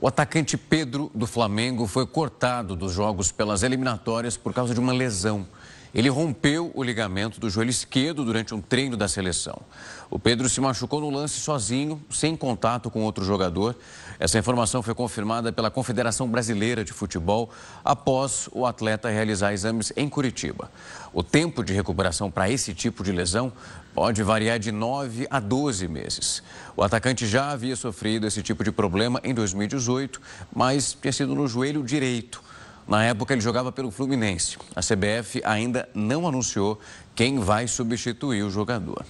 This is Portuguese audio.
O atacante Pedro do Flamengo foi cortado dos jogos pelas eliminatórias por causa de uma lesão. Ele rompeu o ligamento do joelho esquerdo durante um treino da seleção. O Pedro se machucou no lance sozinho, sem contato com outro jogador. Essa informação foi confirmada pela Confederação Brasileira de Futebol após o atleta realizar exames em Curitiba. O tempo de recuperação para esse tipo de lesão pode variar de 9 a 12 meses. O atacante já havia sofrido esse tipo de problema em 2018, mas tinha sido no joelho direito. Na época, ele jogava pelo Fluminense. A CBF ainda não anunciou quem vai substituir o jogador.